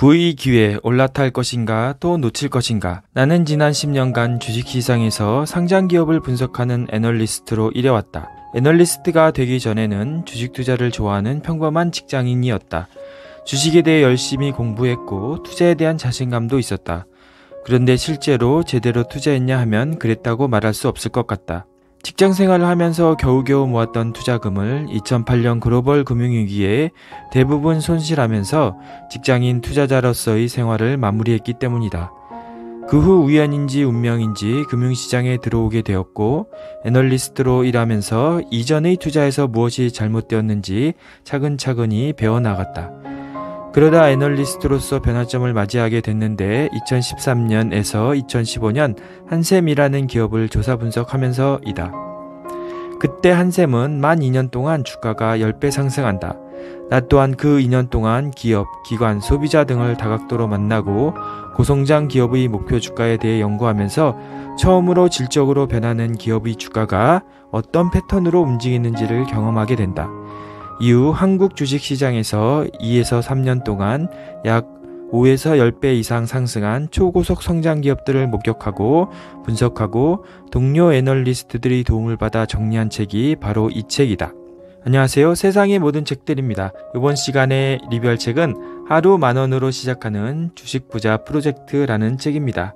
부의 기회에 올라탈 것인가 또 놓칠 것인가 나는 지난 10년간 주식시장에서 상장기업을 분석하는 애널리스트로 일해왔다. 애널리스트가 되기 전에는 주식 투자를 좋아하는 평범한 직장인이었다. 주식에 대해 열심히 공부했고 투자에 대한 자신감도 있었다. 그런데 실제로 제대로 투자했냐 하면 그랬다고 말할 수 없을 것 같다. 직장 생활을 하면서 겨우겨우 모았던 투자금을 2008년 글로벌 금융위기에 대부분 손실하면서 직장인 투자자로서의 생활을 마무리했기 때문이다. 그 후 우연인지 운명인지 금융시장에 들어오게 되었고, 애널리스트로 일하면서 이전의 투자에서 무엇이 잘못되었는지 차근차근히 배워나갔다. 그러다 애널리스트로서 변화점을 맞이하게 됐는데 2013년에서 2015년 한샘이라는 기업을 조사 분석하면서이다. 그때 한샘은 만 2년 동안 주가가 10배 상승한다. 나 또한 그 2년 동안 기업, 기관, 소비자 등을 다각도로 만나고 고성장 기업의 목표 주가에 대해 연구하면서 처음으로 질적으로 변하는 기업의 주가가 어떤 패턴으로 움직이는지를 경험하게 된다. 이후 한국 주식시장에서 2에서 3년 동안 약 5에서 10배 이상 상승한 초고속 성장 기업들을 목격하고 분석하고 동료 애널리스트들이 도움을 받아 정리한 책이 바로 이 책이다. 안녕하세요. 세상의 모든 책들입니다. 이번 시간에 리뷰할 책은 하루 만원으로 시작하는 주식부자 프로젝트라는 책입니다.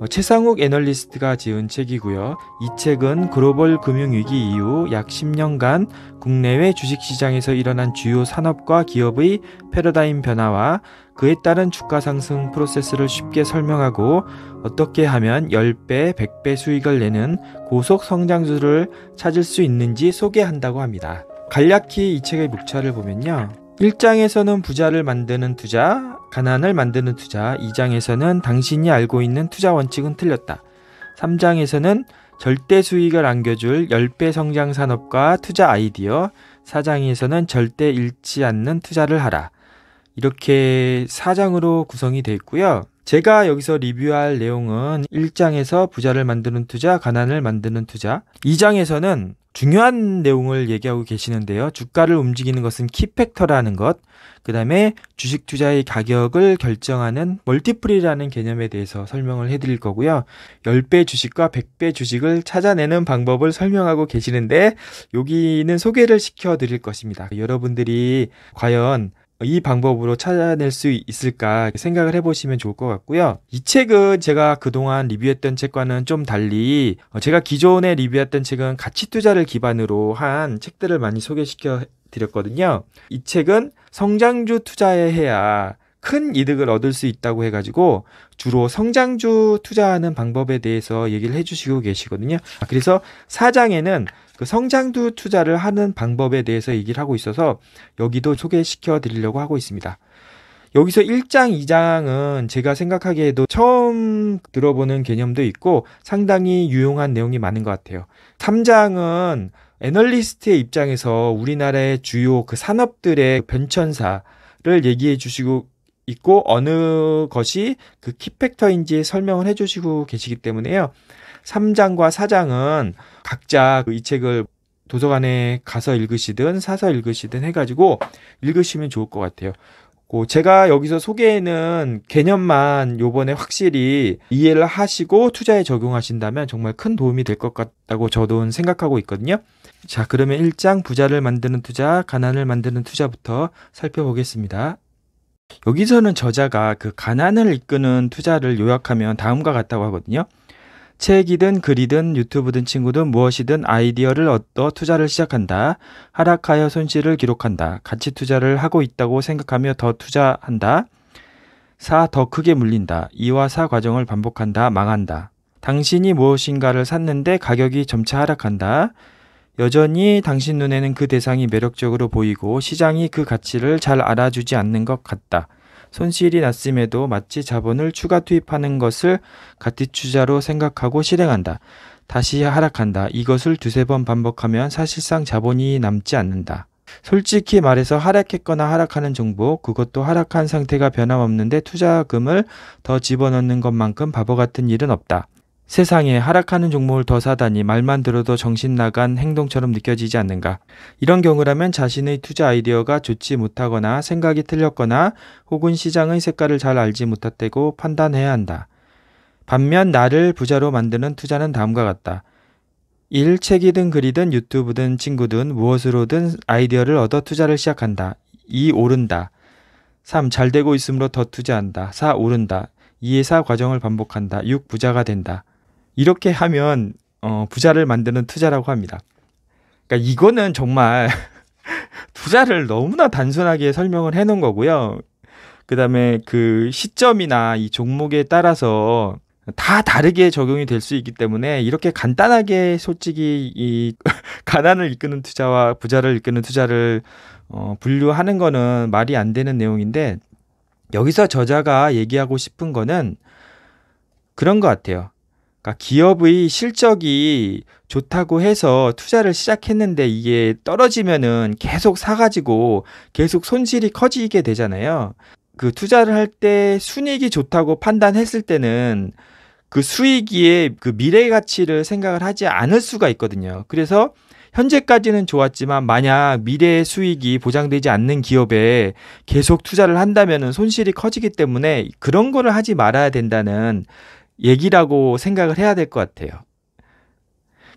어, 최상욱 애널리스트가 지은 책이고요. 이 책은 글로벌 금융위기 이후 약 10년간 국내외 주식시장에서 일어난 주요 산업과 기업의 패러다임 변화와 그에 따른 주가 상승 프로세스를 쉽게 설명하고 어떻게 하면 10배, 100배 수익을 내는 고속 성장주를 찾을 수 있는지 소개한다고 합니다. 간략히 이 책의 목차를 보면요. 1장에서는 부자를 만드는 투자, 가난을 만드는 투자, 2장에서는 당신이 알고 있는 투자 원칙은 틀렸다. 3장에서는 절대 수익을 안겨줄 10배 성장 산업과 투자 아이디어, 4장에서는 절대 잃지 않는 투자를 하라. 이렇게 4장으로 구성이 되어 있고요. 제가 여기서 리뷰할 내용은 1장에서 부자를 만드는 투자, 가난을 만드는 투자, 2장에서는 중요한 내용을 얘기하고 계시는데요. 주가를 움직이는 것은 키팩터라는 것, 그 다음에 주식 투자의 가격을 결정하는 멀티플이라는 개념에 대해서 설명을 해드릴 거고요. 10배 주식과 100배 주식을 찾아내는 방법을 설명하고 계시는데, 여기는 소개를 시켜드릴 것입니다. 여러분들이 과연 이 방법으로 찾아낼 수 있을까 생각을 해보시면 좋을 것 같고요. 이 책은 제가 그동안 리뷰했던 책과는 좀 달리 어, 제가 기존에 리뷰했던 책은 가치 투자를 기반으로 한 책들을 많이 소개시켜 드렸거든요. 이 책은 성장주 투자에 해야 큰 이득을 얻을 수 있다고 해가지고 주로 성장주 투자하는 방법에 대해서 얘기를 해주시고 계시거든요. 아, 그래서 사장에는 그 성장주 투자를 하는 방법에 대해서 얘기를 하고 있어서 여기도 소개시켜 드리려고 하고 있습니다. 여기서 1장, 2장은 제가 생각하기에도 처음 들어보는 개념도 있고 상당히 유용한 내용이 많은 것 같아요. 3장은 애널리스트의 입장에서 우리나라의 주요 그 산업들의 그 변천사를 얘기해 주시고 있고 어느 것이 그 키팩터인지 설명을 해주시고 계시기 때문에요. 3장과 4장은 각자 그 이 책을 도서관에 가서 읽으시든 사서 읽으시든 해가지고 읽으시면 좋을 것 같아요. 제가 여기서 소개해는 개념만 요번에 확실히 이해를 하시고 투자에 적용하신다면 정말 큰 도움이 될 것 같다고 저도 생각하고 있거든요. 자, 그러면 1장 부자를 만드는 투자, 가난을 만드는 투자부터 살펴보겠습니다. 여기서는 저자가 그 가난을 이끄는 투자를 요약하면 다음과 같다고 하거든요. 책이든 글이든 유튜브든 친구든 무엇이든 아이디어를 얻어 투자를 시작한다. 하락하여 손실을 기록한다. 같이 투자를 하고 있다고 생각하며 더 투자한다. 사 더 크게 물린다. 이와사 과정을 반복한다. 망한다. 당신이 무엇인가를 샀는데 가격이 점차 하락한다. 여전히 당신 눈에는 그 대상이 매력적으로 보이고 시장이 그 가치를 잘 알아주지 않는 것 같다. 손실이 났음에도 마치 자본을 추가 투입하는 것을 가티투자로 생각하고 실행한다. 다시 하락한다. 이것을 두세 번 반복하면 사실상 자본이 남지 않는다. 솔직히 말해서 하락했거나 하락하는 정보, 그것도 하락한 상태가 변함없는데 투자금을 더 집어넣는 것만큼 바보 같은 일은 없다. 세상에 하락하는 종목을 더 사다니 말만 들어도 정신 나간 행동처럼 느껴지지 않는가. 이런 경우라면 자신의 투자 아이디어가 좋지 못하거나 생각이 틀렸거나 혹은 시장의 색깔을 잘 알지 못했다고 판단해야 한다. 반면 나를 부자로 만드는 투자는 다음과 같다. 일 책이든 글이든 유튜브든 친구든 무엇으로든 아이디어를 얻어 투자를 시작한다. 2. 오른다. 3. 잘 되고 있으므로 더 투자한다. 4. 오른다. 2. 사 과정을 반복한다. 6. 부자가 된다. 이렇게 하면 어, 부자를 만드는 투자라고 합니다. 그러니까 이거는 정말 부자를 너무나 단순하게 설명을 해놓은 거고요. 그다음에 그 시점이나 이 종목에 따라서 다 다르게 적용이 될 수 있기 때문에 이렇게 간단하게 솔직히 이 가난을 이끄는 투자와 부자를 이끄는 투자를 어, 분류하는 거는 말이 안 되는 내용인데 여기서 저자가 얘기하고 싶은 거는 그런 것 같아요. 그러니까 기업의 실적이 좋다고 해서 투자를 시작했는데 이게 떨어지면은 계속 사가지고 계속 손실이 커지게 되잖아요. 그 투자를 할 때순익이 좋다고 판단했을 때는 그 수익의 이그 미래 가치를 생각을 하지 않을 수가 있거든요. 그래서 현재까지는 좋았지만 만약 미래의 수익이 보장되지 않는 기업에 계속 투자를 한다면 손실이 커지기 때문에 그런 거를 하지 말아야 된다는 얘기라고 생각을 해야 될 것 같아요.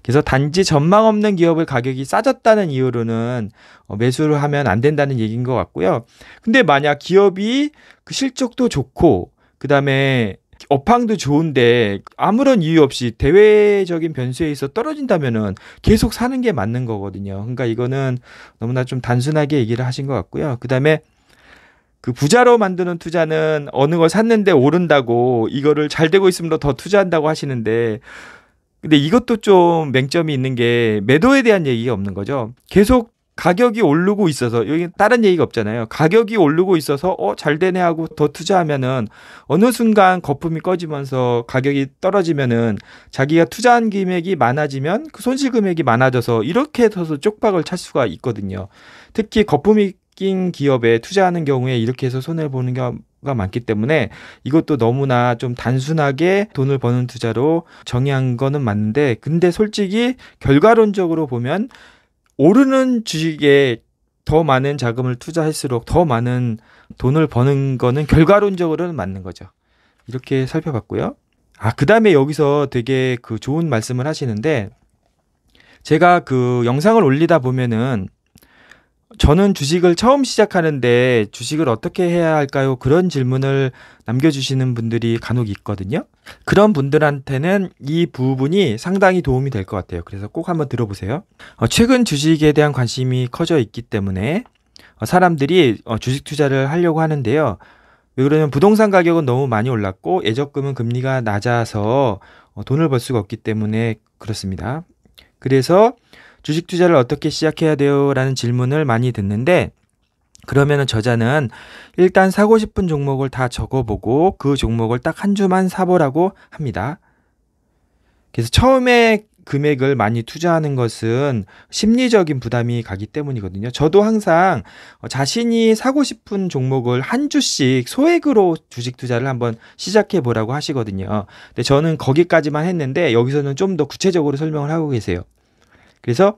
그래서 단지 전망 없는 기업의 가격이 싸졌다는 이유로는 어, 매수를 하면 안 된다는 얘기인 것 같고요. 근데 만약 기업이 그 실적도 좋고 그 다음에 업황도 좋은데 아무런 이유 없이 대외적인 변수에 있어 떨어진다면은 계속 사는 게 맞는 거거든요. 그러니까 이거는 너무나 좀 단순하게 얘기를 하신 것 같고요. 그 다음에 그 부자로 만드는 투자는 어느 걸 샀는데 오른다고 이거를 잘 되고 있으면 더 투자한다고 하시는데 근데 이것도 좀 맹점이 있는 게 매도에 대한 얘기가 없는 거죠. 계속 가격이 오르고 있어서 여기 다른 얘기가 없잖아요. 가격이 오르고 있어서 어 잘 되네 하고 더 투자하면은 어느 순간 거품이 꺼지면서 가격이 떨어지면은 자기가 투자한 금액이 많아지면 그 손실 금액이 많아져서 이렇게 해서 쪽박을 찰 수가 있거든요. 특히 거품이 섞인 기업에 투자하는 경우에 이렇게 해서 손해를 보는 경우가 많기 때문에 이것도 너무나 좀 단순하게 돈을 버는 투자로 정의한 거는 맞는데 근데 솔직히 결과론적으로 보면 오르는 주식에 더 많은 자금을 투자할수록 더 많은 돈을 버는 거는 결과론적으로는 맞는 거죠. 이렇게 살펴봤고요. 아, 그 다음에 여기서 되게 그 좋은 말씀을 하시는데 제가 그 영상을 올리다 보면은 저는 주식을 처음 시작하는데 주식을 어떻게 해야 할까요? 그런 질문을 남겨주시는 분들이 간혹 있거든요. 그런 분들한테는 이 부분이 상당히 도움이 될 것 같아요. 그래서 꼭 한번 들어보세요. 어, 최근 주식에 대한 관심이 커져 있기 때문에 어, 사람들이 어, 주식 투자를 하려고 하는데요. 왜 그러냐면 부동산 가격은 너무 많이 올랐고 예적금은 금리가 낮아서 어, 돈을 벌 수가 없기 때문에 그렇습니다. 그래서 주식 투자를 어떻게 시작해야 돼요? 라는 질문을 많이 듣는데 그러면은 저자는 일단 사고 싶은 종목을 다 적어보고 그 종목을 딱 한 주만 사보라고 합니다. 그래서 처음에 금액을 많이 투자하는 것은 심리적인 부담이 가기 때문이거든요. 저도 항상 자신이 사고 싶은 종목을 한 주씩 소액으로 주식 투자를 한번 시작해 보라고 하시거든요. 근데 저는 거기까지만 했는데 여기서는 좀 더 구체적으로 설명을 하고 계세요. 그래서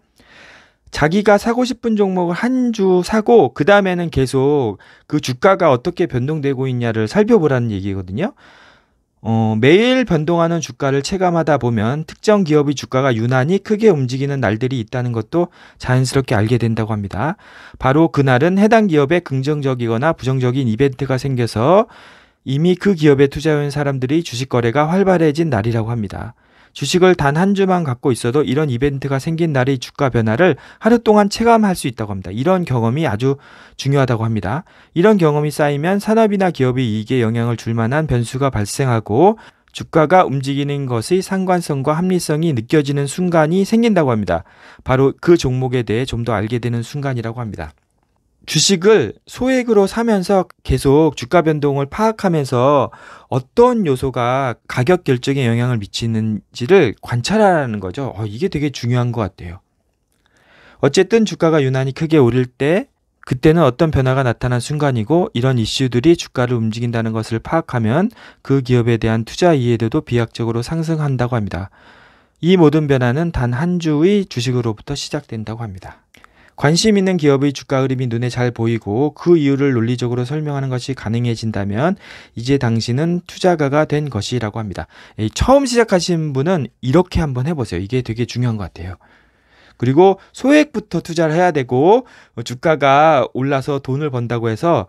자기가 사고 싶은 종목을 한 주 사고 그 다음에는 계속 그 주가가 어떻게 변동되고 있냐를 살펴보라는 얘기거든요. 어, 매일 변동하는 주가를 체감하다 보면 특정 기업의 주가가 유난히 크게 움직이는 날들이 있다는 것도 자연스럽게 알게 된다고 합니다. 바로 그날은 해당 기업에 긍정적이거나 부정적인 이벤트가 생겨서 이미 그 기업에 투자한 사람들이 주식 거래가 활발해진 날이라고 합니다. 주식을 단 한 주만 갖고 있어도 이런 이벤트가 생긴 날의 주가 변화를 하루 동안 체감할 수 있다고 합니다. 이런 경험이 아주 중요하다고 합니다. 이런 경험이 쌓이면 산업이나 기업이 이익에 영향을 줄 만한 변수가 발생하고 주가가 움직이는 것의 상관성과 합리성이 느껴지는 순간이 생긴다고 합니다. 바로 그 종목에 대해 좀 더 알게 되는 순간이라고 합니다. 주식을 소액으로 사면서 계속 주가 변동을 파악하면서 어떤 요소가 가격 결정에 영향을 미치는지를 관찰하라는 거죠. 어, 이게 되게 중요한 것 같아요. 어쨌든 주가가 유난히 크게 오를 때 그때는 어떤 변화가 나타난 순간이고 이런 이슈들이 주가를 움직인다는 것을 파악하면 그 기업에 대한 투자 이해도도 비약적으로 상승한다고 합니다. 이 모든 변화는 단 한 주의 주식으로부터 시작된다고 합니다. 관심 있는 기업의 주가 흐름이 눈에 잘 보이고 그 이유를 논리적으로 설명하는 것이 가능해진다면 이제 당신은 투자가가 된 것이라고 합니다. 처음 시작하신 분은 이렇게 한번 해보세요. 이게 되게 중요한 것 같아요. 그리고 소액부터 투자를 해야 되고 주가가 올라서 돈을 번다고 해서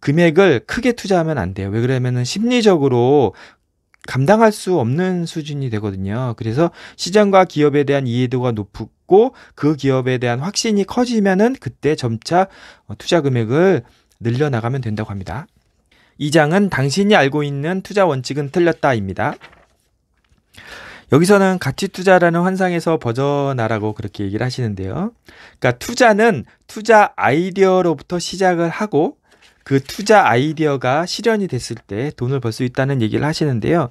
금액을 크게 투자하면 안 돼요. 왜그러냐면 심리적으로 감당할 수 없는 수준이 되거든요. 그래서 시장과 기업에 대한 이해도가 높고 그 기업에 대한 확신이 커지면은 그때 점차 어, 투자 금액을 늘려나가면 된다고 합니다. 이 장은 당신이 알고 있는 투자 원칙은 틀렸다입니다. 여기서는 가치 투자라는 환상에서 벗어나라고 그렇게 얘기를 하시는데요. 그러니까 투자는 투자 아이디어로부터 시작을 하고 그 투자 아이디어가 실현이 됐을 때 돈을 벌 수 있다는 얘기를 하시는데요.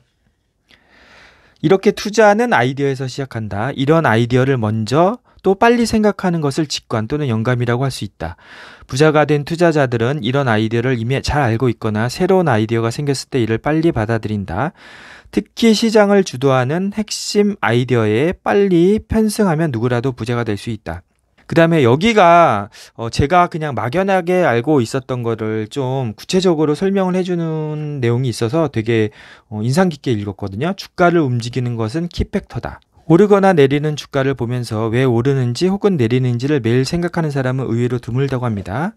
이렇게 투자는 하 아이디어에서 시작한다. 이런 아이디어를 먼저 또 빨리 생각하는 것을 직관 또는 영감이라고 할 수 있다. 부자가 된 투자자들은 이런 아이디어를 이미 잘 알고 있거나 새로운 아이디어가 생겼을 때 이를 빨리 받아들인다. 특히 시장을 주도하는 핵심 아이디어에 빨리 편승하면 누구라도 부자가 될 수 있다. 그다음에 여기가 어 제가 그냥 막연하게 알고 있었던 거를 좀 구체적으로 설명을 해주는 내용이 있어서 되게 어 인상 깊게 읽었거든요. 주가를 움직이는 것은 키팩터다. 오르거나 내리는 주가를 보면서 왜 오르는지 혹은 내리는지를 매일 생각하는 사람은 의외로 드물다고 합니다.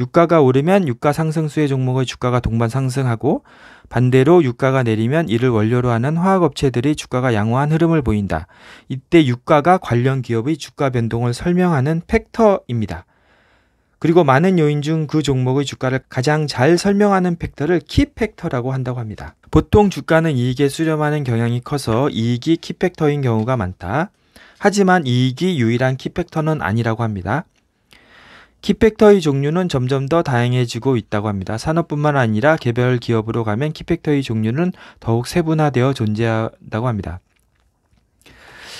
유가가 오르면 유가 상승수의 종목의 주가가 동반 상승하고 반대로 유가가 내리면 이를 원료로 하는 화학업체들이 주가가 양호한 흐름을 보인다. 이때 유가가 관련 기업의 주가 변동을 설명하는 팩터입니다. 그리고 많은 요인 중 그 종목의 주가를 가장 잘 설명하는 팩터를 키팩터라고 한다고 합니다. 보통 주가는 이익에 수렴하는 경향이 커서 이익이 키팩터인 경우가 많다. 하지만 이익이 유일한 키팩터는 아니라고 합니다. 키팩터의 종류는 점점 더 다양해지고 있다고 합니다. 산업뿐만 아니라 개별 기업으로 가면 키팩터의 종류는 더욱 세분화되어 존재한다고 합니다.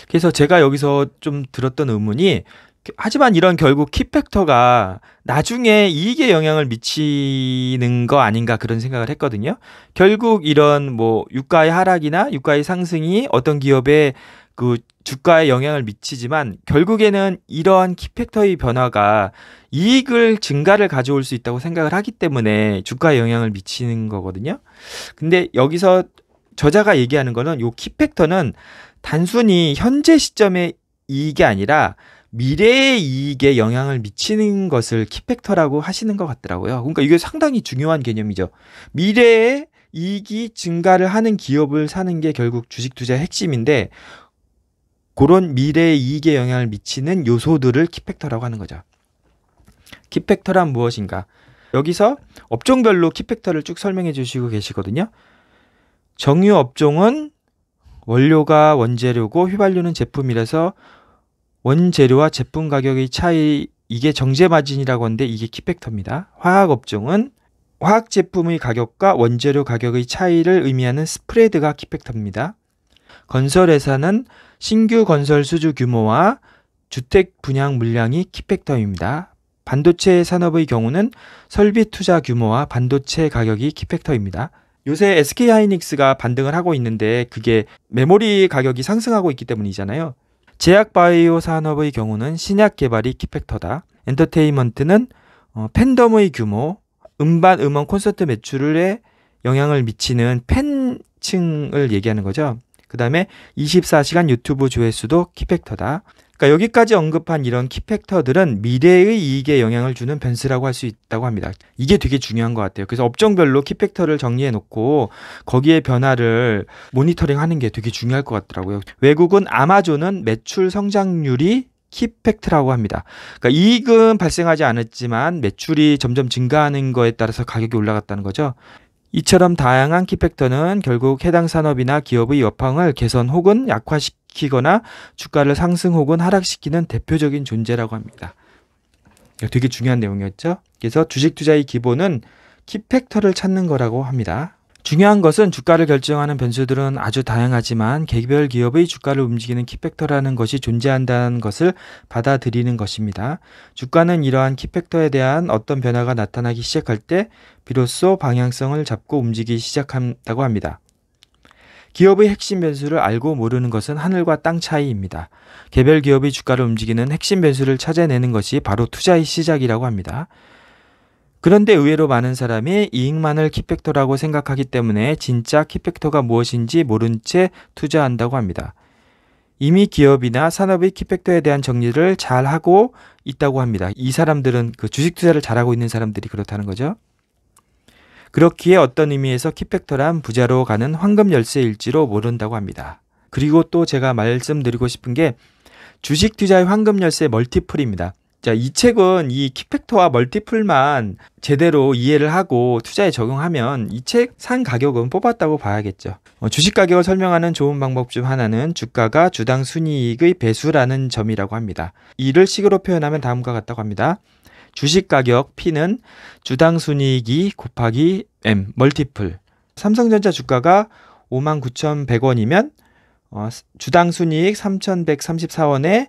그래서 제가 여기서 좀 들었던 의문이 하지만 이런 결국 키팩터가 나중에 이익에 영향을 미치는 거 아닌가 그런 생각을 했거든요. 결국 이런 뭐 유가의 하락이나 유가의 상승이 어떤 기업의 그 주가에 영향을 미치지만 결국에는 이러한 키팩터의 변화가 이익을 증가를 가져올 수 있다고 생각을 하기 때문에 주가에 영향을 미치는 거거든요. 근데 여기서 저자가 얘기하는 거는 요 키팩터는 단순히 현재 시점의 이익이 아니라 미래의 이익에 영향을 미치는 것을 키팩터라고 하시는 것 같더라고요. 그러니까 이게 상당히 중요한 개념이죠. 미래의 이익이 증가를 하는 기업을 사는 게 결국 주식 투자의 핵심인데 그런 미래의 이익에 영향을 미치는 요소들을 키팩터라고 하는 거죠. 키팩터란 무엇인가? 여기서 업종별로 키팩터를 쭉 설명해 주시고 계시거든요. 정유 업종은 원료가 원재료고 휘발유는 제품이라서 원재료와 제품 가격의 차이 이게 정제 마진이라고 하는데 이게 키팩터입니다. 화학 업종은 화학 제품의 가격과 원재료 가격의 차이를 의미하는 스프레드가 키팩터입니다. 건설 회사는 신규 건설 수주 규모와 주택 분양 물량이 키팩터입니다. 반도체 산업의 경우는 설비 투자 규모와 반도체 가격이 키팩터입니다. 요새 SK 하이닉스가 반등을 하고 있는데 그게 메모리 가격이 상승하고 있기 때문이잖아요. 제약 바이오 산업의 경우는 신약 개발이 키팩터다. 엔터테인먼트는 어, 팬덤의 규모, 음반, 음원, 콘서트 매출에 영향을 미치는 팬층을 얘기하는 거죠. 그 다음에 24시간 유튜브 조회수도 키팩터다. 그러니까 여기까지 언급한 이런 키팩터들은 미래의 이익에 영향을 주는 변수라고 할 수 있다고 합니다. 이게 되게 중요한 것 같아요. 그래서 업종별로 키팩터를 정리해 놓고 거기에 변화를 모니터링 하는 게 되게 중요할 것 같더라고요. 외국은 아마존은 매출 성장률이 키팩트라고 합니다. 그러니까 이익은 발생하지 않았지만 매출이 점점 증가하는 거에 따라서 가격이 올라갔다는 거죠. 이처럼 다양한 키팩터는 결국 해당 산업이나 기업의 여황을 개선 혹은 약화시키거나 주가를 상승 혹은 하락시키는 대표적인 존재라고 합니다. 되게 중요한 내용이었죠. 그래서 주식 투자의 기본은 키팩터를 찾는 거라고 합니다. 중요한 것은 주가를 결정하는 변수들은 아주 다양하지만 개별 기업의 주가를 움직이는 키팩터라는 것이 존재한다는 것을 받아들이는 것입니다. 주가는 이러한 키팩터에 대한 어떤 변화가 나타나기 시작할 때 비로소 방향성을 잡고 움직이기 시작한다고 합니다. 기업의 핵심 변수를 알고 모르는 것은 하늘과 땅 차이입니다. 개별 기업의 주가를 움직이는 핵심 변수를 찾아내는 것이 바로 투자의 시작이라고 합니다. 그런데 의외로 많은 사람이 이익만을 키팩터라고 생각하기 때문에 진짜 키팩터가 무엇인지 모른 채 투자한다고 합니다. 이미 기업이나 산업의 키팩터에 대한 정리를 잘 하고 있다고 합니다. 이 사람들은 그 주식 투자를 잘하고 있는 사람들이 그렇다는 거죠. 그렇기에 어떤 의미에서 키팩터란 부자로 가는 황금 열쇠일지로 모른다고 합니다. 그리고 또 제가 말씀드리고 싶은 게 주식 투자의 황금 열쇠 멀티플입니다. 자, 이 책은 이 키팩터와 멀티플만 제대로 이해를 하고 투자에 적용하면 이 책 산 가격은 뽑았다고 봐야겠죠. 어, 주식 가격을 설명하는 좋은 방법 중 하나는 주가가 주당 순이익의 배수라는 점이라고 합니다. 이를 식으로 표현하면 다음과 같다고 합니다. 주식 가격 P는 주당 순이익이 곱하기 M 멀티플. 삼성전자 주가가 59,100원이면 어, 주당 순이익 3,134원에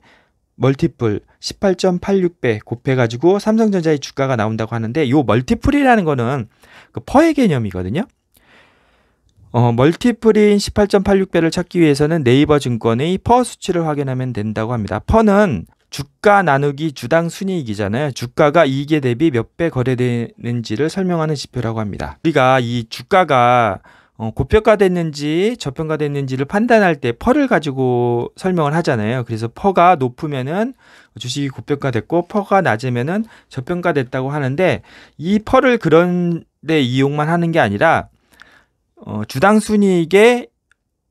멀티플 18.86배 곱해가지고 삼성전자의 주가가 나온다고 하는데 요 멀티플이라는 거는 그 퍼의 개념이거든요. 어, 멀티플인 18.86배를 찾기 위해서는 네이버 증권의 퍼 수치를 확인하면 된다고 합니다. 퍼는 주가 나누기 주당 순이익이잖아요. 주가가 이익에 대비 몇 배 거래되는지를 설명하는 지표라고 합니다. 우리가 이 주가가 어, 고평가됐는지 저평가됐는지를 판단할 때 퍼를 가지고 설명을 하잖아요. 그래서 퍼가 높으면은 주식이 고평가됐고 퍼가 낮으면은 저평가됐다고 하는데 이 퍼를 그런 데 이용만 하는 게 아니라 어, 주당 순이익의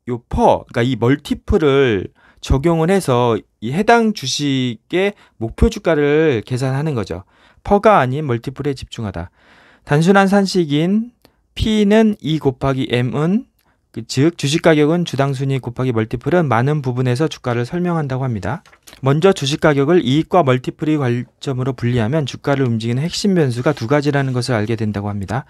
요 퍼, 그러니까 이 멀티플을 적용을 해서 이 해당 주식의 목표 주가를 계산하는 거죠. 퍼가 아닌 멀티플에 집중하다. 단순한 산식인 P는 E 곱하기 M은 그 즉 주식 가격은 주당 순위 곱하기 멀티플은 많은 부분에서 주가를 설명한다고 합니다. 먼저 주식 가격을 이익과 멀티플이 관점으로 분리하면 주가를 움직이는 핵심 변수가 두 가지라는 것을 알게 된다고 합니다.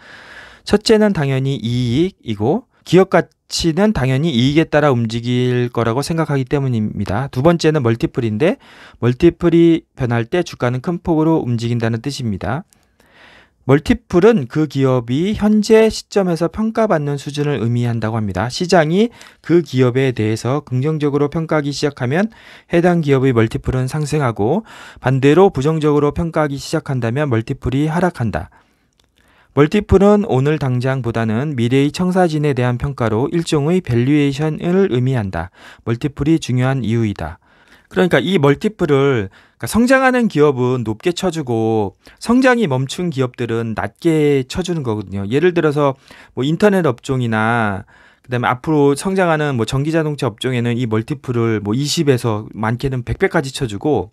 첫째는 당연히 이익이고 기업 가치는 당연히 이익에 따라 움직일 거라고 생각하기 때문입니다. 두 번째는 멀티플인데 멀티플이 변할 때 주가는 큰 폭으로 움직인다는 뜻입니다. 멀티플은 그 기업이 현재 시점에서 평가받는 수준을 의미한다고 합니다. 시장이 그 기업에 대해서 긍정적으로 평가하기 시작하면 해당 기업의 멀티플은 상승하고 반대로 부정적으로 평가하기 시작한다면 멀티플이 하락한다. 멀티플은 오늘 당장보다는 미래의 청사진에 대한 평가로 일종의 밸류에이션을 의미한다. 멀티플이 중요한 이유이다. 그러니까 이 멀티플을 그러니까 성장하는 기업은 높게 쳐주고 성장이 멈춘 기업들은 낮게 쳐주는 거거든요. 예를 들어서 뭐 인터넷 업종이나 그다음에 앞으로 성장하는 뭐 전기자동차 업종에는 이 멀티플을 뭐 20에서 많게는 100배까지 쳐주고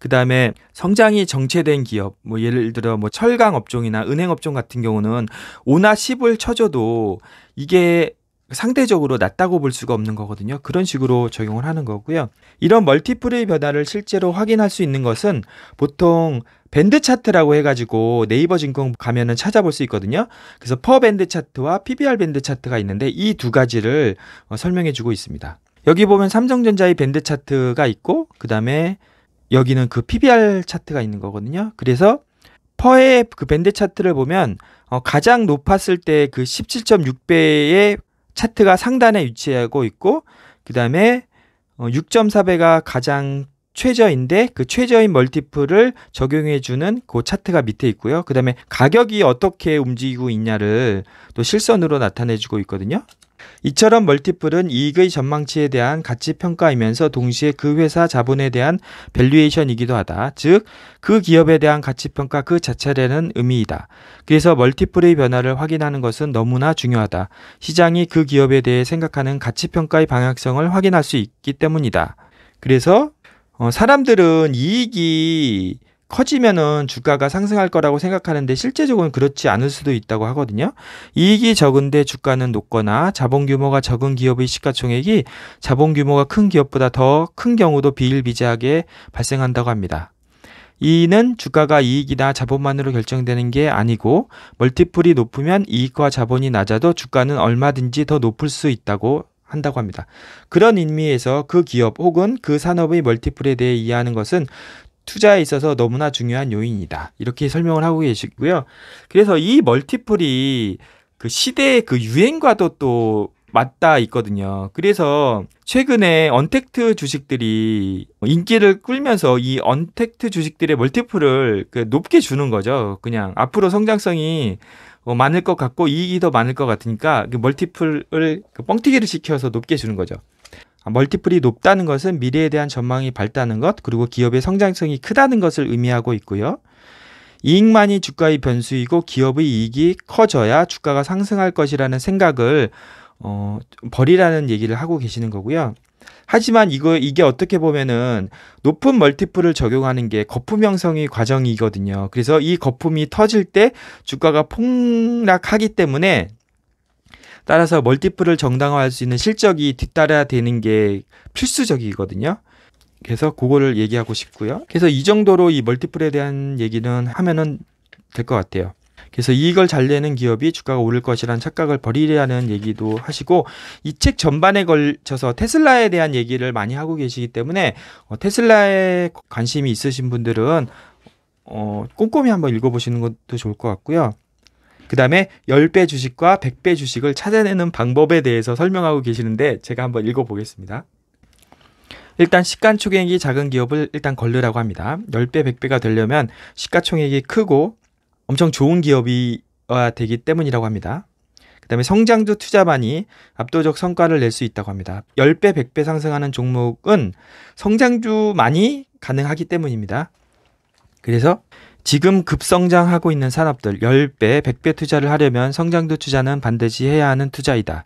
그다음에 성장이 정체된 기업 뭐 예를 들어 뭐 철강 업종이나 은행 업종 같은 경우는 5나 10을 쳐줘도 이게 상대적으로 낮다고 볼 수가 없는 거거든요. 그런 식으로 적용을 하는 거고요. 이런 멀티플의 변화를 실제로 확인할 수 있는 것은 보통 밴드 차트라고 해가지고 네이버 증권 가면은 찾아볼 수 있거든요. 그래서 퍼 밴드 차트와 PBR 밴드 차트가 있는데 이 두 가지를 어, 설명해주고 있습니다. 여기 보면 삼성전자의 밴드 차트가 있고 그 다음에 여기는 그 PBR 차트가 있는 거거든요. 그래서 퍼의 그 밴드 차트를 보면 어, 가장 높았을 때 그 17.6배의 차트가 상단에 위치하고 있고 그다음에 6.4배가 어, 가장 최저인데 그 최저인 멀티플을 적용해 주는 그 차트가 밑에 있고요. 그다음에 가격이 어떻게 움직이고 있냐를 또 실선으로 나타내 주고 있거든요. 이처럼 멀티플은 이익의 전망치에 대한 가치 평가이면서 동시에 그 회사 자본에 대한 밸류에이션이기도 하다. 즉, 그 기업에 대한 가치 평가 그 자체라는 의미이다. 그래서 멀티플의 변화를 확인하는 것은 너무나 중요하다. 시장이 그 기업에 대해 생각하는 가치 평가의 방향성을 확인할 수 있기 때문이다. 그래서 어, 사람들은 이익이 커지면은 주가가 상승할 거라고 생각하는데 실제적으로는 그렇지 않을 수도 있다고 하거든요. 이익이 적은데 주가는 높거나 자본 규모가 적은 기업의 시가총액이 자본 규모가 큰 기업보다 더 큰 경우도 비일비재하게 발생한다고 합니다. 이는 주가가 이익이나 자본만으로 결정되는 게 아니고 멀티플이 높으면 이익과 자본이 낮아도 주가는 얼마든지 더 높을 수 있다고 한다고 합니다. 그런 의미에서 그 기업 혹은 그 산업의 멀티플에 대해 이해하는 것은 투자에 있어서 너무나 중요한 요인이다. 이렇게 설명을 하고 계시고요. 그래서 이 멀티플이 그 시대의 그 유행과도 또 맞닿아 있거든요. 그래서 최근에 언택트 주식들이 뭐 인기를 끌면서 이 언택트 주식들의 멀티플을 그 높게 주는 거죠. 그냥 앞으로 성장성이 어, 많을 것 같고 이익이 더 많을 것 같으니까 그 멀티플을 그 뻥튀기를 시켜서 높게 주는 거죠. 아, 멀티플이 높다는 것은 미래에 대한 전망이 밝다는 것, 그리고 기업의 성장성이 크다는 것을 의미하고 있고요. 이익만이 주가의 변수이고 기업의 이익이 커져야 주가가 상승할 것이라는 생각을 어, 버리라는 얘기를 하고 계시는 거고요. 하지만 이거 이게 어떻게 보면은 높은 멀티플을 적용하는 게 거품 형성의 과정이거든요. 그래서 이 거품이 터질 때 주가가 폭락하기 때문에 따라서 멀티플을 정당화할 수 있는 실적이 뒤따라 야 되는 게 필수적이거든요. 그래서 그거를 얘기하고 싶고요. 그래서 이 정도로 이 멀티플에 대한 얘기는 하면은 될 것 같아요. 그래서 이익을 잘 내는 기업이 주가가 오를 것이라는 착각을 버리라는 얘기도 하시고 이 책 전반에 걸쳐서 테슬라에 대한 얘기를 많이 하고 계시기 때문에 어, 테슬라에 관심이 있으신 분들은 어, 꼼꼼히 한번 읽어보시는 것도 좋을 것 같고요. 그다음에 10배 주식과 100배 주식을 찾아내는 방법에 대해서 설명하고 계시는데 제가 한번 읽어 보겠습니다. 일단 시가총액이 작은 기업을 일단 걸르라고 합니다. 10배, 100배가 되려면 시가총액이 크고 엄청 좋은 기업이 되기 때문이라고 합니다. 그다음에 성장주 투자만이 압도적 성과를 낼 수 있다고 합니다. 10배, 100배 상승하는 종목은 성장주만이 가능하기 때문입니다. 그래서 지금 급성장하고 있는 산업들 10배, 100배 투자를 하려면 성장주 투자는 반드시 해야 하는 투자이다.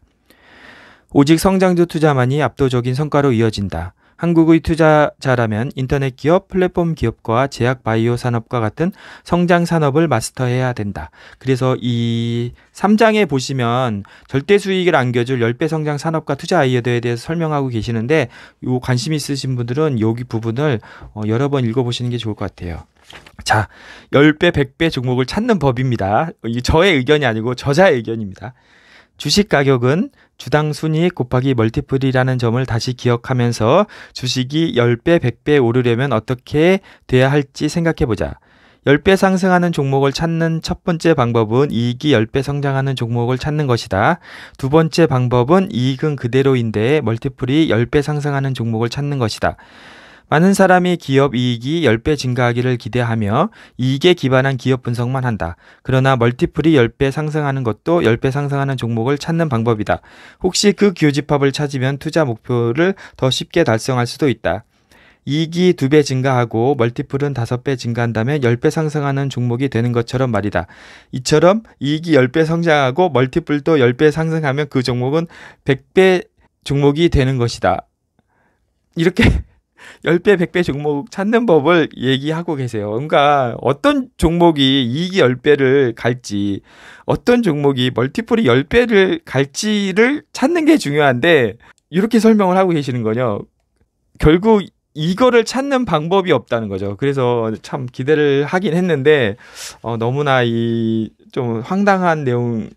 오직 성장주 투자만이 압도적인 성과로 이어진다. 한국의 투자자라면 인터넷 기업, 플랫폼 기업과 제약 바이오 산업과 같은 성장 산업을 마스터해야 된다. 그래서 이 3장에 보시면 절대 수익을 안겨줄 10배 성장 산업과 투자 아이디어에 대해서 설명하고 계시는데 요 관심 있으신 분들은 여기 부분을 어, 여러 번 읽어보시는 게 좋을 것 같아요. 자, 10배, 100배 종목을 찾는 법입니다. 이 저의 의견이 아니고 저자의 의견입니다. 주식 가격은 주당 순이익 곱하기 멀티플이라는 점을 다시 기억하면서 주식이 10배, 100배 오르려면 어떻게 돼야 할지 생각해 보자. 10배 상승하는 종목을 찾는 첫 번째 방법은 이익이 10배 성장하는 종목을 찾는 것이다. 두 번째 방법은 이익은 그대로인데 멀티플이 10배 상승하는 종목을 찾는 것이다. 많은 사람이 기업 이익이 10배 증가하기를 기대하며 이익에 기반한 기업 분석만 한다. 그러나 멀티플이 10배 상승하는 것도 10배 상승하는 종목을 찾는 방법이다. 혹시 그 교집합을 찾으면 투자 목표를 더 쉽게 달성할 수도 있다. 이익이 2배 증가하고 멀티플은 5배 증가한다면 10배 상승하는 종목이 되는 것처럼 말이다. 이처럼 이익이 10배 성장하고 멀티플도 10배 상승하면 그 종목은 100배 종목이 되는 것이다. 이렇게 열배백배 종목 찾는 법을 얘기하고 계세요. 그러니까 어떤 종목이 이익이 열배를 갈지, 어떤 종목이 멀티플이 열배를 갈지를 찾는 게 중요한데, 이렇게 설명을 하고 계시는 거요. 결국 이거를 찾는 방법이 없다는 거죠. 그래서 참 기대를 하긴 했는데, 어, 너무나 이 좀 황당한 내용을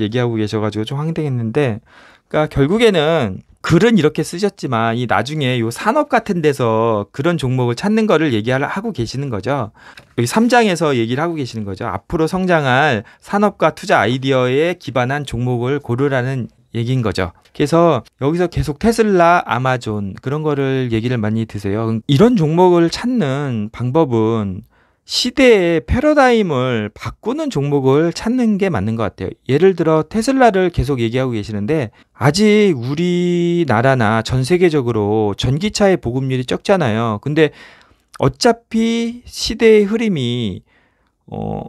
얘기하고 계셔가지고 좀 황당했는데, 그러니까 결국에는 글은 이렇게 쓰셨지만 이 나중에 요 산업 같은 데서 그런 종목을 찾는 거를 얘기하고 계시는 거죠. 여기 3장에서 얘기를 하고 계시는 거죠. 앞으로 성장할 산업과 투자 아이디어에 기반한 종목을 고르라는 얘기인 거죠. 그래서 여기서 계속 테슬라, 아마존 그런 거를 얘기를 많이 드세요. 이런 종목을 찾는 방법은 시대의 패러다임을 바꾸는 종목을 찾는 게 맞는 것 같아요. 예를 들어 테슬라를 계속 얘기하고 계시는데 아직 우리나라나 전 세계적으로 전기차의 보급률이 적잖아요. 근데 어차피 시대의 흐름이 어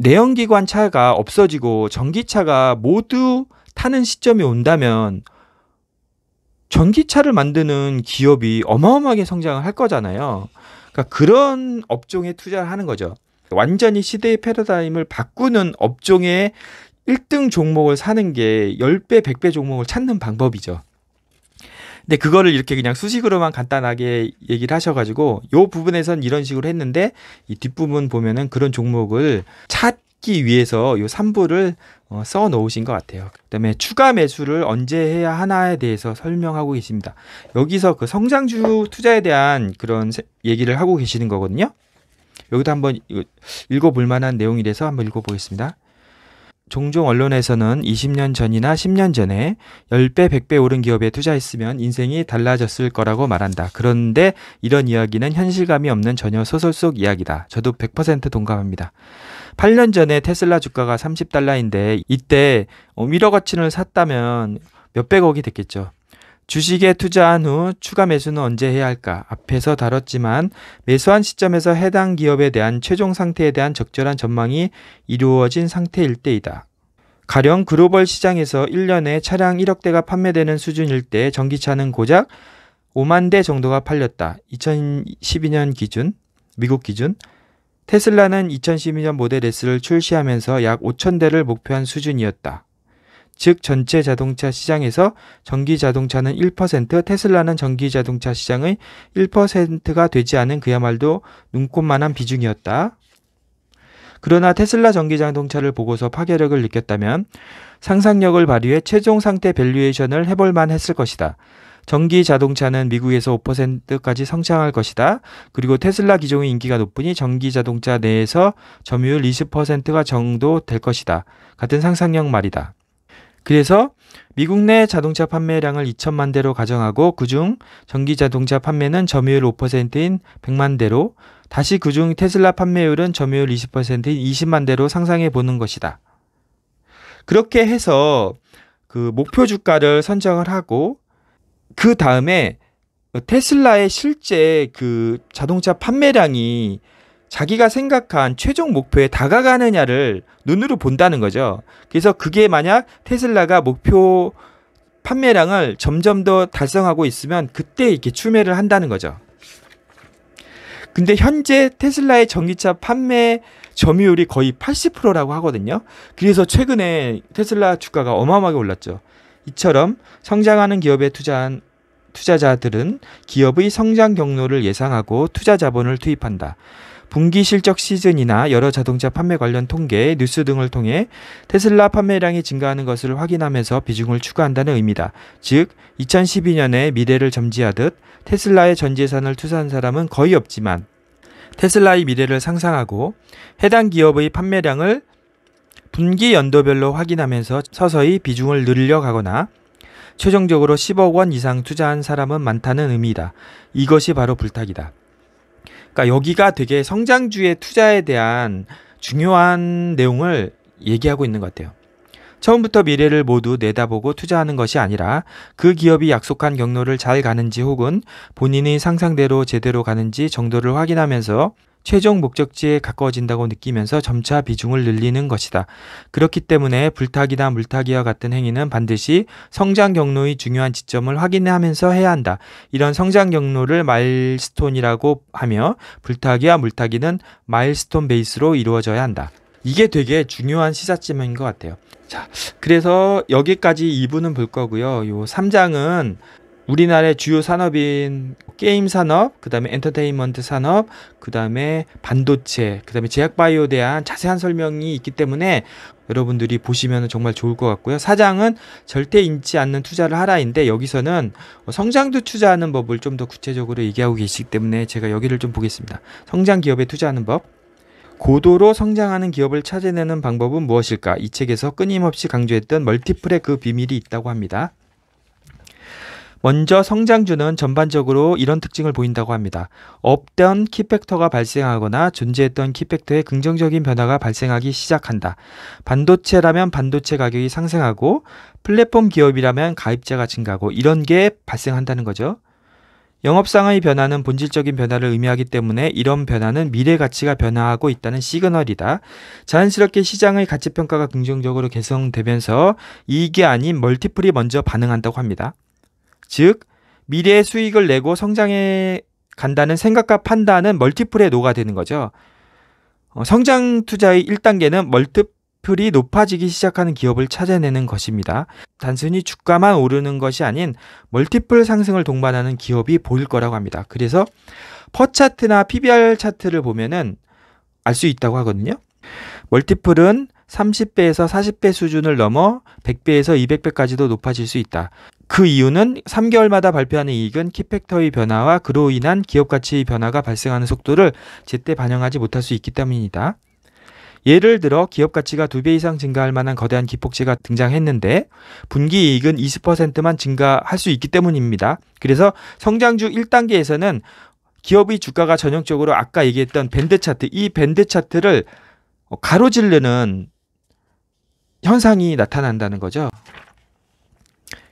내연기관 차가 없어지고 전기차가 모두 타는 시점이 온다면 전기차를 만드는 기업이 어마어마하게 성장을 할 거잖아요. 그러니까 그런 업종에 투자를 하는 거죠. 완전히 시대의 패러다임을 바꾸는 업종에 1등 종목을 사는 게 10배, 100배 종목을 찾는 방법이죠. 근데 그거를 이렇게 그냥 수식으로만 간단하게 얘기를 하셔가지고 요 부분에선 이런 식으로 했는데 이 뒷부분 보면은 그런 종목을 찾기 위해서 요 3부를 어, 써 놓으신 것 같아요. 그다음에 추가 매수를 언제 해야 하나에 대해서 설명하고 계십니다. 여기서 그 성장주 투자에 대한 그런 세, 얘기를 하고 계시는 거거든요. 여기도 한번 읽어볼 만한 내용이라서 한번 읽어보겠습니다. 종종 언론에서는 20년 전이나 10년 전에 10배, 100배 오른 기업에 투자했으면 인생이 달라졌을 거라고 말한다. 그런데 이런 이야기는 현실감이 없는 전혀 소설 속 이야기다. 저도 100% 동감합니다. 8년 전에 테슬라 주가가 30달러인데 이때 1억 어, 어치를 샀다면 몇백억이 됐겠죠. 주식에 투자한 후 추가 매수는 언제 해야 할까? 앞에서 다뤘지만 매수한 시점에서 해당 기업에 대한 최종 상태에 대한 적절한 전망이 이루어진 상태일 때이다. 가령 글로벌 시장에서 1년에 차량 1억 대가 판매되는 수준일 때 전기차는 고작 5만 대 정도가 팔렸다. 2012년 기준, 미국 기준. 테슬라는 2012년 모델 S를 출시하면서 약 5천 대를 목표한 수준이었다. 즉 전체 자동차 시장에서 전기 자동차는 1%, 테슬라는 전기 자동차 시장의 1%가 되지 않은 그야말로 눈꽃만한 비중이었다. 그러나 테슬라 전기 자동차를 보고서 파괴력을 느꼈다면 상상력을 발휘해 최종 상태 밸류에이션을 해볼만 했을 것이다. 전기 자동차는 미국에서 5%까지 성장할 것이다. 그리고 테슬라 기종의 인기가 높으니 전기 자동차 내에서 점유율 20%가 정도 될 것이다. 같은 상상력 말이다. 그래서 미국 내 자동차 판매량을 2천만 대로 가정하고 그중 전기 자동차 판매는 점유율 5%인 100만 대로 다시 그중 테슬라 판매율은 점유율 20%인 20만 대로 상상해 보는 것이다. 그렇게 해서 그 목표 주가를 선정을 하고 그 다음에 테슬라의 실제 그 자동차 판매량이 자기가 생각한 최종 목표에 다가가느냐를 눈으로 본다는 거죠. 그래서 그게 만약 테슬라가 목표 판매량을 점점 더 달성하고 있으면 그때 이렇게 추매를 한다는 거죠. 근데 현재 테슬라의 전기차 판매 점유율이 거의 80%라고 하거든요. 그래서 최근에 테슬라 주가가 어마어마하게 올랐죠. 이처럼 성장하는 기업에 투자한 투자자들은 기업의 성장 경로를 예상하고 투자 자본을 투입한다. 분기 실적 시즌이나 여러 자동차 판매 관련 통계, 뉴스 등을 통해 테슬라 판매량이 증가하는 것을 확인하면서 비중을 추가한다는 의미다. 즉, 2012년에 미래를 점지하듯 테슬라의 전 재산을 투자한 사람은 거의 없지만 테슬라의 미래를 상상하고 해당 기업의 판매량을 분기 연도별로 확인하면서 서서히 비중을 늘려가거나 최종적으로 10억 원 이상 투자한 사람은 많다는 의미다. 이것이 바로 불타기다 그러니까 여기가 되게 성장주의 투자에 대한 중요한 내용을 얘기하고 있는 것 같아요. 처음부터 미래를 모두 내다보고 투자하는 것이 아니라 그 기업이 약속한 경로를 잘 가는지 혹은 본인이 상상대로 제대로 가는지 정도를 확인하면서 최종 목적지에 가까워진다고 느끼면서 점차 비중을 늘리는 것이다. 그렇기 때문에 불타기나 물타기와 같은 행위는 반드시 성장 경로의 중요한 지점을 확인하면서 해야 한다. 이런 성장 경로를 마일스톤이라고 하며 불타기와 물타기는 마일스톤 베이스로 이루어져야 한다. 이게 되게 중요한 시사점인 것 같아요. 자, 그래서 여기까지 2부는 볼 거고요. 요 3장은 우리나라의 주요 산업인 게임 산업, 그다음에 엔터테인먼트 산업, 그다음에 반도체, 그다음에 제약 바이오에 대한 자세한 설명이 있기 때문에 여러분들이 보시면 정말 좋을 것 같고요. 사장은 절대 잃지 않는 투자를 하라인데 여기서는 성장도 투자하는 법을 좀 더 구체적으로 얘기하고 계시기 때문에 제가 여기를 좀 보겠습니다. 성장 기업에 투자하는 법. 고도로 성장하는 기업을 찾아내는 방법은 무엇일까? 이 책에서 끊임없이 강조했던 멀티플의 그 비밀이 있다고 합니다. 먼저 성장주는 전반적으로 이런 특징을 보인다고 합니다. 없던 키팩터가 발생하거나 존재했던 키팩터의 긍정적인 변화가 발생하기 시작한다. 반도체라면 반도체 가격이 상승하고 플랫폼 기업이라면 가입자가 증가하고 이런 게 발생한다는 거죠. 영업상의 변화는 본질적인 변화를 의미하기 때문에 이런 변화는 미래 가치가 변화하고 있다는 시그널이다. 자연스럽게 시장의 가치 평가가 긍정적으로 개선되면서 이익이 아닌 멀티플이 먼저 반응한다고 합니다. 즉 미래의 수익을 내고 성장해 간다는 생각과 판단은 멀티플에 녹아드는 거죠. 어, 성장 투자의 1단계는 멀티플이 높아지기 시작하는 기업을 찾아내는 것입니다. 단순히 주가만 오르는 것이 아닌 멀티플 상승을 동반하는 기업이 보일 거라고 합니다. 그래서 퍼 차트나 PBR 차트를 보면은 알 수 있다고 하거든요. 멀티플은 30배에서 40배 수준을 넘어 100배에서 200배까지도 높아질 수 있다. 그 이유는 3개월마다 발표하는 이익은 키팩터의 변화와 그로 인한 기업 가치의 변화가 발생하는 속도를 제때 반영하지 못할 수 있기 때문이다. 예를 들어 기업 가치가 2배 이상 증가할 만한 거대한 기폭제가 등장했는데 분기 이익은 20%만 증가할 수 있기 때문입니다. 그래서 성장주 1단계에서는 기업의 주가가 전형적으로 아까 얘기했던 밴드 차트, 이 밴드 차트를 가로지르는 현상이 나타난다는 거죠.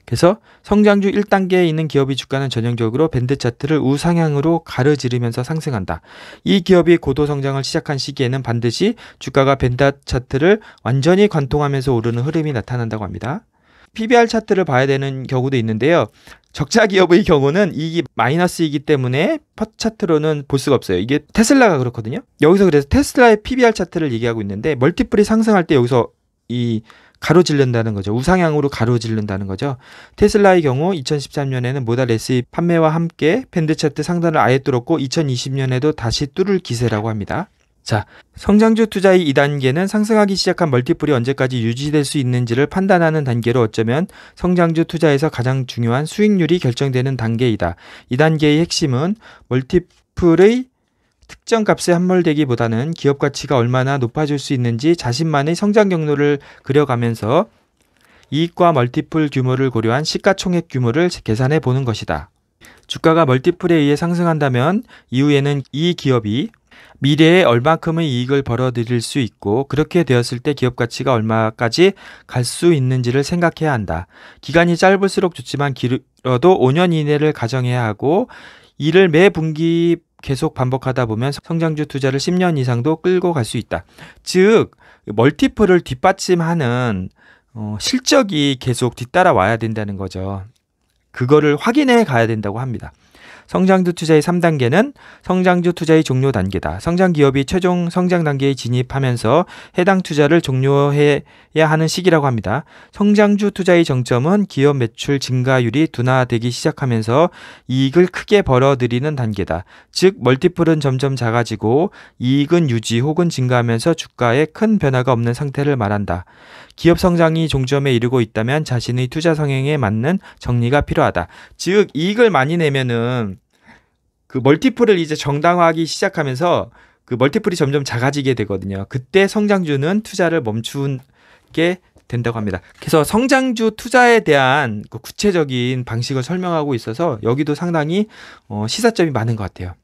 그래서 성장주 1단계에 있는 기업의 주가는 전형적으로 밴드 차트를 우상향으로 가르지르면서 상승한다. 이 기업이 고도 성장을 시작한 시기에는 반드시 주가가 밴드 차트를 완전히 관통하면서 오르는 흐름이 나타난다고 합니다. PBR 차트를 봐야 되는 경우도 있는데요. 적자 기업의 경우는 이익 마이너스이기 때문에 퍼 차트로는 볼 수가 없어요. 이게 테슬라가 그렇거든요. 여기서 그래서 테슬라의 PBR 차트를 얘기하고 있는데 멀티플이 상승할 때 여기서 이 가로질른다는 거죠. 우상향으로 가로질른다는 거죠. 테슬라의 경우 2013년에는 모델 S 판매와 함께 밴드 차트 상단을 아예 뚫었고 2020년에도 다시 뚫을 기세라고 합니다. 자, 성장주 투자의 이단계는 상승하기 시작한 멀티플이 언제까지 유지될 수 있는지를 판단하는 단계로 어쩌면 성장주 투자에서 가장 중요한 수익률이 결정되는 단계이다. 이단계의 핵심은 멀티플의 특정 값에 함몰되기보다는 기업 가치가 얼마나 높아질 수 있는지 자신만의 성장 경로를 그려가면서 이익과 멀티플 규모를 고려한 시가총액 규모를 계산해 보는 것이다. 주가가 멀티플에 의해 상승한다면 이후에는 이 기업이 미래에 얼마큼의 이익을 벌어들일 수 있고 그렇게 되었을 때 기업 가치가 얼마까지 갈 수 있는지를 생각해야 한다. 기간이 짧을수록 좋지만 길어도 5년 이내를 가정해야 하고 이를 매 분기 계속 반복하다 보면 성장주 투자를 10년 이상도 끌고 갈 수 있다. 즉 멀티플을 뒷받침하는 어, 실적이 계속 뒤따라와야 된다는 거죠. 그거를 확인해 가야 된다고 합니다. 성장주 투자의 3단계는 성장주 투자의 종료 단계다. 성장 기업이 최종 성장 단계에 진입하면서 해당 투자를 종료해야 하는 시기라고 합니다. 성장주 투자의 정점은 기업 매출 증가율이 둔화되기 시작하면서 이익을 크게 벌어들이는 단계다. 즉 멀티플은 점점 작아지고 이익은 유지 혹은 증가하면서 주가에 큰 변화가 없는 상태를 말한다. 기업 성장이 종점에 이르고 있다면 자신의 투자 성향에 맞는 정리가 필요하다. 즉 이익을 많이 내면은 그 멀티플을 이제 정당화하기 시작하면서 그 멀티플이 점점 작아지게 되거든요. 그때 성장주는 투자를 멈추게 된다고 합니다. 그래서 성장주 투자에 대한 그 구체적인 방식을 설명하고 있어서 여기도 상당히 어, 시사점이 많은 것 같아요.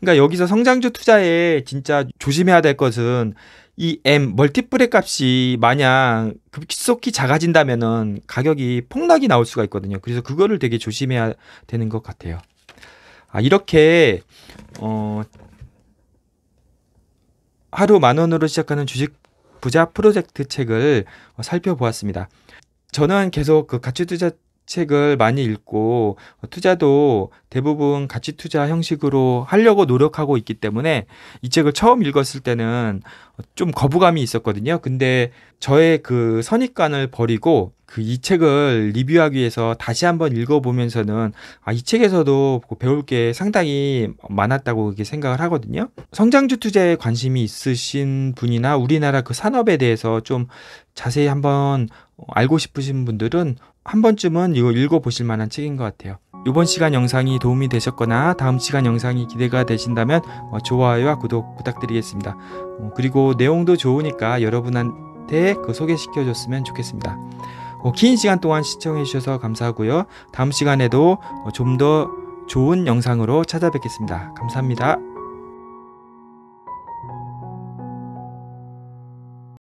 그러니까 여기서 성장주 투자에 진짜 조심해야 될 것은 이 M 멀티플의 값이 만약 급속히 작아진다면은 가격이 폭락이 나올 수가 있거든요. 그래서 그거를 되게 조심해야 되는 것 같아요. 아, 이렇게 어, 하루 만 원으로 시작하는 주식 부자 프로젝트 책을 살펴보았습니다. 저는 계속 그 가치 투자 책을 많이 읽고 투자도 대부분 가치 투자 형식으로 하려고 노력하고 있기 때문에 이 책을 처음 읽었을 때는 좀 거부감이 있었거든요. 근데 저의 그 선입관을 버리고 그 이 책을 리뷰하기 위해서 다시 한번 읽어보면서는 아, 이 책에서도 배울 게 상당히 많았다고 생각을 하거든요. 성장주 투자에 관심이 있으신 분이나 우리나라 그 산업에 대해서 좀 자세히 한번 알고 싶으신 분들은 한 번쯤은 이거 읽어보실 만한 책인 것 같아요. 이번 시간 영상이 도움이 되셨거나 다음 시간 영상이 기대가 되신다면 어, 좋아요와 구독 부탁드리겠습니다. 어, 그리고 내용도 좋으니까 여러분한테 그 소개시켜 줬으면 좋겠습니다. 어, 긴 시간 동안 시청해 주셔서 감사하고요. 다음 시간에도 좀 더 좋은 영상으로 찾아뵙겠습니다. 감사합니다.